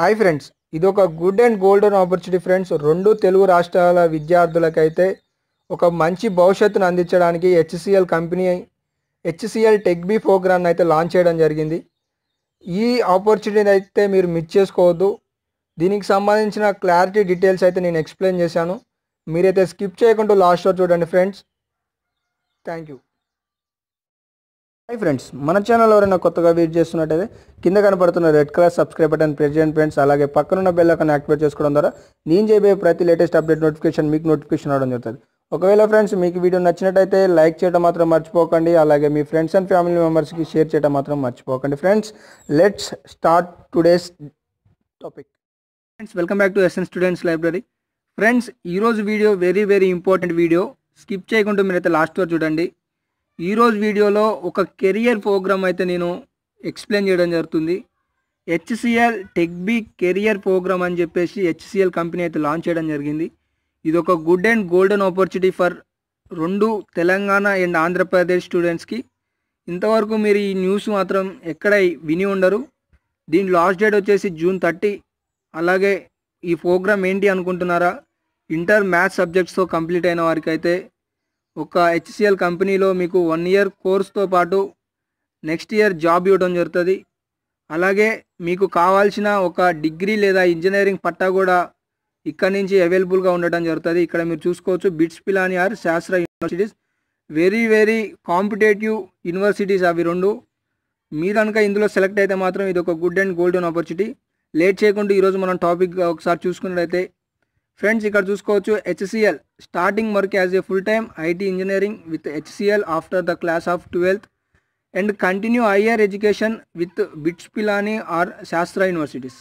hi friends ఇది ఒక good and golden opportunity friends రెండు తెలుగు రాష్ట్రాల విద్యార్థులకైతే ఒక మంచి భవిష్యత్తును అందించడానికి HCL company HCL tech bee program అయితే లాంచ్ చేయడం జరిగింది ఈ ఆపర్చునిటీని అయితే మీరు మిస్ చేసుకోవద్దు దీనికి సంబంధించిన క్లారిటీ డీటెయిల్స్ అయితే నేను ఎక్స్ప్లెయిన్ చేశాను మీరైతే స్కిప్ చేయకుండా లాస్ట్లో చూడండి friends thank you hi friends మన ఛానల్ ఎవరైనా కొత్తగా వీట్ చేస్తున్నట్టయితే కింద కనపడుతున్న red colour subscribe button press చేయండి ఫ్రెండ్స్ అలాగే పక్కనున్న బెల్ ఐకాన్ యాక్టివేట్ చేసుకోవడం ద్వారా నేను చేయబోయే ప్రతి లేటెస్ట్ అప్డేట్ నోటిఫికేషన్ మీకు నోటిఫికేషన్ రావడం జరుగుతుంది ఒకవేళ ఫ్రెండ్స్ మీకు వీడియో నచ్చినట్టయితే లైక్ చేయడం మాత్రం మర్చిపోకండి అలాగే మీ ఫ్రెండ్స్ అండ్ ఫ్యామిలీ మెంబర్స్కి షేర్ చేయడం మాత్రం మర్చిపోకండి friends let's start today's topic friends welcome back to S N students library friends ఈరోజు video very very important video skip చేయకుండా మీరైతే లాస్ట్ వరకు చూడండి ఈరోజు వీడియోలో ఒక కెరియర్ ప్రోగ్రామ్ అయితే నేను ఎక్స్ప్లెయిన్ చేయడం జరుగుతుంది హెచ్సిఎల్ టెక్బీ కెరియర్ ప్రోగ్రామ్ అని చెప్పేసి హెచ్సిఎల్ కంపెనీ అయితే లాంచ్ చేయడం జరిగింది ఇది ఒక good and golden opportunity for రెండు తెలంగాణ అండ్ ఆంధ్రప్రదేశ్ స్టూడెంట్స్కి ఇంతవరకు మీరు ఈ న్యూస్ మాత్రం ఎక్కడ విని ఉండరు దీని లాస్ట్ డేట్ వచ్చేసి జూన్ థర్టీ అలాగే ఈ ప్రోగ్రామ్ ఏంటి అనుకుంటున్నారా ఇంటర్ మ్యాథ్స్ సబ్జెక్ట్స్తో కంప్లీట్ అయిన వారికి అయితే ఒక హెచ్సిఎల్ కంపెనీలో మీకు వన్ ఇయర్ కోర్స్తో పాటు నెక్స్ట్ ఇయర్ జాబ్ ఇవ్వడం జరుగుతుంది అలాగే మీకు కావాల్సిన ఒక డిగ్రీ లేదా ఇంజనీరింగ్ పట్టా కూడా ఇక్కడ నుంచి అవైలబుల్గా ఉండడం జరుగుతుంది ఇక్కడ మీరు చూసుకోవచ్చు BITS Pilani or Sastra universities very very competitive universities అవి రెండు మీరు కనుక ఇందులో సెలెక్ట్ అయితే మాత్రం ఇది ఒక good and golden opportunity late చేయకుండా ఈరోజు మనం టాపిక్ ఒకసారి చూసుకున్నట్లయితే ఫ్రెండ్స్ ఇక్కడ చూసుకోవచ్చు HCL starting work as a full time IT engineering with HCL after the class of twelfth and continue higher education with BITS Pilani or Sastra universities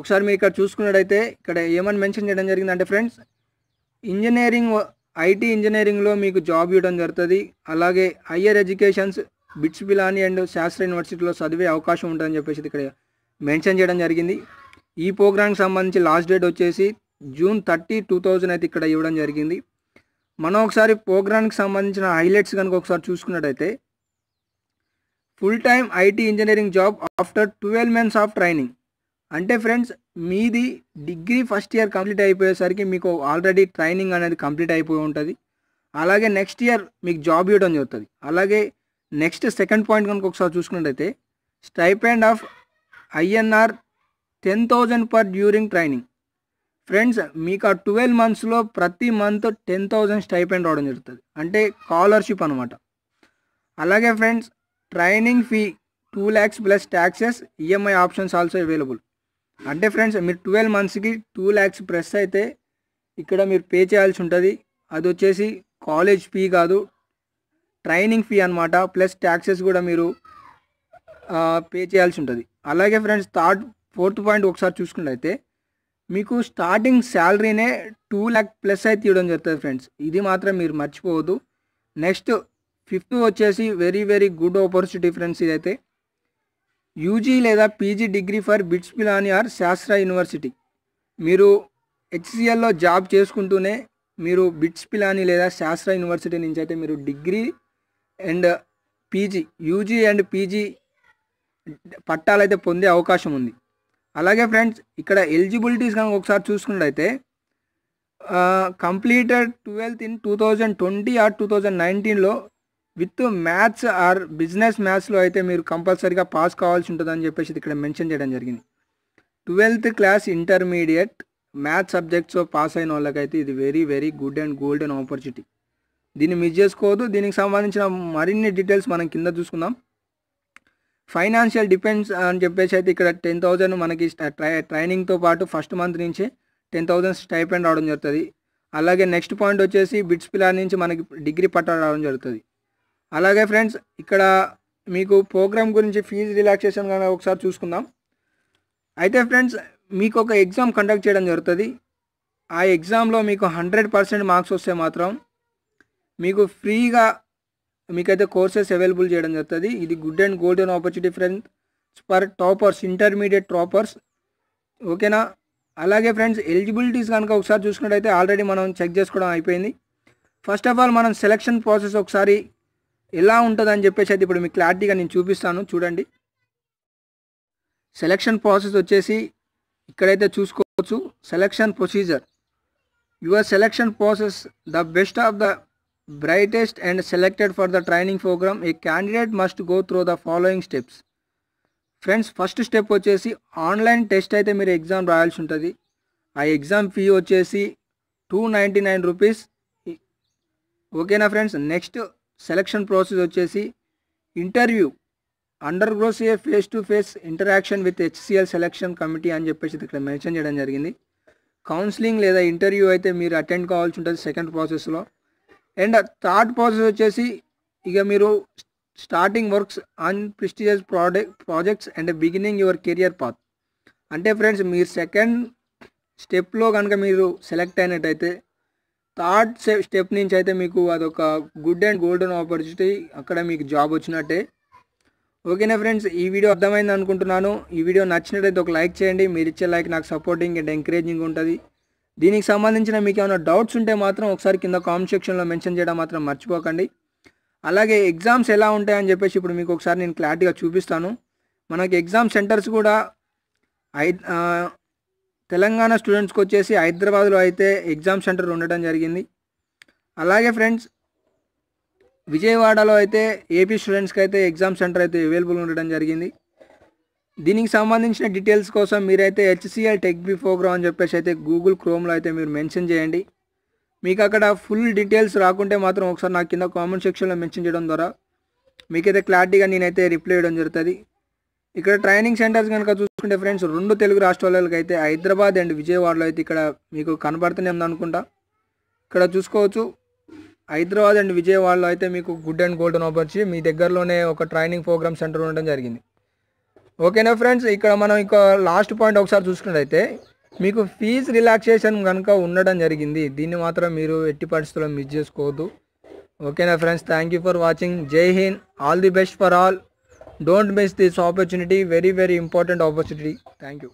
ఒకసారి మీరు ఇక్కడ చూసుకున్నట్టయితే ఇక్కడ ఏమని మెన్షన్ చేయడం జరిగిందంటే ఫ్రెండ్స్ ఇంజనీరింగ్ ఐటీ ఇంజనీరింగ్లో మీకు జాబ్ ఇవ్వడం జరుగుతుంది అలాగే higher educations BITS Pilani and Sastra యూనివర్సిటీలో చదివే అవకాశం ఉంటుందని చెప్పేసి ఇక్కడ మెన్షన్ చేయడం జరిగింది ఈ ప్రోగ్రామ్కి సంబంధించి లాస్ట్ డేట్ వచ్చేసి జూన్ థర్టీ టూ థౌజండ్ అయితే ఇక్కడ ఇవ్వడం జరిగింది మనం ఒకసారి ప్రోగ్రామ్కి సంబంధించిన హైలైట్స్ కనుక ఒకసారి చూసుకున్నట్టయితే full time IT engineering job after twelve months of training అంటే ఫ్రెండ్స్ మీది డిగ్రీ ఫస్ట్ ఇయర్ కంప్లీట్ అయిపోయేసరికి మీకు ఆల్రెడీ ట్రైనింగ్ అనేది కంప్లీట్ అయిపోయి ఉంటుంది అలాగే నెక్స్ట్ ఇయర్ మీకు జాబ్ ఇవ్వడం జరుగుతుంది అలాగే నెక్స్ట్ సెకండ్ పాయింట్ కనుక ఒకసారి చూసుకున్నట్టయితే stipend of INR ten thousand per during training friends మీకు ఆ ట్వెల్వ్ మంత్స్లో ప్రతి మంత్ టెన్ థౌజండ్ స్టైపెండ్ రావడం జరుగుతుంది అంటే స్కాలర్షిప్ అనమాట అలాగే friends training fee two lakhs plus taxes EMI options also available అంటే ఫ్రెండ్స్ మీరు ట్వెల్వ్ మంత్స్కి టూ ల్యాక్స్ ప్రెస్ అయితే ఇక్కడ మీరు పే చేయాల్సి ఉంటుంది అది వచ్చేసి కాలేజ్ ఫీ కాదు ట్రైనింగ్ ఫీ అనమాట ప్లస్ ట్యాక్సెస్ కూడా మీరు పే చేయాల్సి ఉంటుంది అలాగే ఫ్రెండ్స్ థర్డ్ ఫోర్త్ పాయింట్ ఒకసారి చూసుకున్నట్లయితే మీకు స్టార్టింగ్ శాలరీనే టూ ల్యాక్ ప్లస్ అయితే ఇవ్వడం జరుగుతుంది ఫ్రెండ్స్ ఇది మాత్రం మీరు మర్చిపోవద్దు నెక్స్ట్ ఫిఫ్త్ వచ్చేసి very very good opportunity friends ఇదైతే యూజీ లేదా PG degree for BITS Pilani or Sastra university మీరు హెచ్సిఎల్లో జాబ్ చేసుకుంటూనే మీరు బిట్స్ పిలాని లేదా శాస్త్ర యూనివర్సిటీ నుంచి అయితే మీరు degree and PG UG and PG పట్టాలైతే పొందే అవకాశం ఉంది అలాగే ఫ్రెండ్స్ ఇక్కడ ఎలిజిబిలిటీస్ కనుక ఒకసారి చూసుకున్నట్లయితే completed twelfth in two thousand twenty or two thousand నైన్టీన్లో విత్ మ్యాథ్స్ ఆర్ బిజినెస్ మ్యాథ్స్లో అయితే మీరు కంపల్సరీగా పాస్ కావాల్సి ఉంటుందని చెప్పేసి ఇక్కడ మెన్షన్ చేయడం జరిగింది twelfth class intermediate maths subjects pass అయిన వాళ్ళకైతే ఇది very very good and golden opportunity దీన్ని మిస్ చేసుకోవద్దు దీనికి సంబంధించిన మరిన్ని డీటెయిల్స్ మనం కింద చూసుకుందాం ఫైనాన్షియల్ డిపెండ్స్ అని చెప్పేసి అయితే ఇక్కడ టెన్ థౌజండ్ మనకి ట్రై ట్రైనింగ్తో పాటు ఫస్ట్ మంత్ నుంచే టెన్ థౌజండ్ స్టైపెండ్ రావడం జరుగుతుంది అలాగే నెక్స్ట్ పాయింట్ వచ్చేసి బిట్స్ పిల్లర్ నుంచి మనకి డిగ్రీ పట్టాలు రావడం జరుగుతుంది అలాగే ఫ్రెండ్స్ ఇక్కడ మీకు ప్రోగ్రామ్ గురించి ఫీజు రిలాక్సేషన్ కానీ ఒకసారి చూసుకుందాం అయితే ఫ్రెండ్స్ మీకు ఒక ఎగ్జామ్ కండక్ట్ చేయడం జరుగుతుంది ఆ ఎగ్జామ్లో మీకు హండ్రెడ్ పర్సెంట్ మార్క్స్ వస్తే మాత్రం మీకు ఫ్రీగా మీకైతే కోర్సెస్ అవైలబుల్ చేయడం జరుగుతుంది ఇది good and golden opportunity friends for toppers intermediate toppers ఓకేనా అలాగే ఫ్రెండ్స్ ఎలిజిబిలిటీస్ కనుక ఒకసారి చూసుకున్నట్టయితే ఆల్రెడీ మనం చెక్ చేసుకోవడం అయిపోయింది ఫస్ట్ ఆఫ్ ఆల్ మనం సెలక్షన్ ప్రాసెస్ ఒకసారి ఎలా ఉంటుందని చెప్పేసి అయితే ఇప్పుడు మీకు క్లారిటీగా నేను చూపిస్తాను చూడండి సెలక్షన్ ప్రాసెస్ వచ్చేసి ఇక్కడైతే చూసుకోవచ్చు selection procedure your selection process the best of the brightest and selected for the training program a candidate must go through the following steps friends first step వచ్చేసి ఆన్లైన్ టెస్ట్ అయితే మీరు exam రాయాల్సి ఉంటుంది ఆ exam fee వచ్చేసి two ninety nine rupees ఓకేనా friends next selection process వచ్చేసి interview undergoes a face to face interaction with HCL selection committee అని చెప్పేసి ఇక్కడ మెన్షన్ చేయడం జరిగింది కౌన్సిలింగ్ లేదా ఇంటర్వ్యూ అయితే మీరు అటెండ్ కావాల్సి ఉంటుంది సెకండ్ ప్రాసెస్లో అండ్ థర్డ్ ప్రాసెస్ వచ్చేసి ఇక మీరు starting works on prestigious product projects and beginning your career path అంటే ఫ్రెండ్స్ మీరు సెకండ్ స్టెప్లో కనుక మీరు సెలెక్ట్ అయినట్టయితే థర్డ్ స్టెప్ నుంచి అయితే మీకు అదొక గుడ్ అండ్ గోల్డెన్ ఆపర్చునిటీ అక్కడ మీకు జాబ్ వచ్చినట్టే ఓకేనా ఫ్రెండ్స్ ఈ వీడియో అర్థమైంది అనుకుంటున్నాను ఈ వీడియో నచ్చినట్టయితే ఒక లైక్ చేయండి మీరు ఇచ్చే లైక్ నాకు సపోర్టింగ్ అండ్ ఎంకరేజింగ్ ఉంటుంది దీనికి సంబంధించిన మీకు ఏమైనా డౌట్స్ ఉంటే మాత్రం ఒకసారి కింద కామెంట్ సెక్షన్లో మెన్షన్ చేయడం మాత్రం మర్చిపోకండి అలాగే ఎగ్జామ్స్ ఎలా ఉంటాయని చెప్పేసి ఇప్పుడు మీకు ఒకసారి నేను క్లారిటీగా చూపిస్తాను మనకి ఎగ్జామ్ సెంటర్స్ కూడా ఐ తెలంగాణ స్టూడెంట్స్కి వచ్చేసి హైదరాబాద్లో అయితే ఎగ్జామ్ సెంటర్ ఉండడం జరిగింది అలాగే ఫ్రెండ్స్ విజయవాడలో అయితే ఏపీ స్టూడెంట్స్కి అయితే ఎగ్జామ్ సెంటర్ అయితే అవైలబుల్ ఉండడం జరిగింది దీనికి సంబంధించిన డీటెయిల్స్ కోసం మీరైతే హెచ్సిఎల్ టెక్ ప్రోగ్రామ్ అని చెప్పేసి అయితే గూగుల్ క్రోమ్లో అయితే మీరు మెన్షన్ చేయండి మీకు అక్కడ ఫుల్ డీటెయిల్స్ రాకుంటే మాత్రం ఒకసారి నాకు కింద కామెంట్ సెక్షన్లో మెన్షన్ చేయడం ద్వారా మీకైతే క్లారిటీగా నేనైతే రిప్లై ఇవ్వడం జరుగుతుంది ఇక్కడ ట్రైనింగ్ సెంటర్స్ కనుక చూసుకుంటే ఫ్రెండ్స్ రెండు తెలుగు రాష్ట్రాలకు అయితే హైదరాబాద్ అండ్ విజయవాడలో అయితే ఇక్కడ మీకు కనబడుతూనే ఉందనుకుంటా ఇక్కడ చూసుకోవచ్చు హైదరాబాద్ అండ్ విజయవాడలో అయితే మీకు గుడ్ అండ్ గోల్డెన్ ఆపర్చి మీ దగ్గరలోనే ఒక ట్రైనింగ్ ప్రోగ్రామ్ సెంటర్ ఉండడం జరిగింది ఓకేనా ఫ్రెండ్స్ ఇక్కడ మనం ఇక లాస్ట్ పాయింట్ ఒకసారి చూసుకున్నట్టయితే మీకు ఫీజు రిలాక్సేషన్ కనుక ఉండడం జరిగింది దీన్ని మాత్రం మీరు ఎట్టి పరిస్థితుల్లో మిస్ చేసుకోవద్దు ఓకేనా friends thank you for watching జై Hind all the best for all don't miss this opportunity very very important opportunity thank you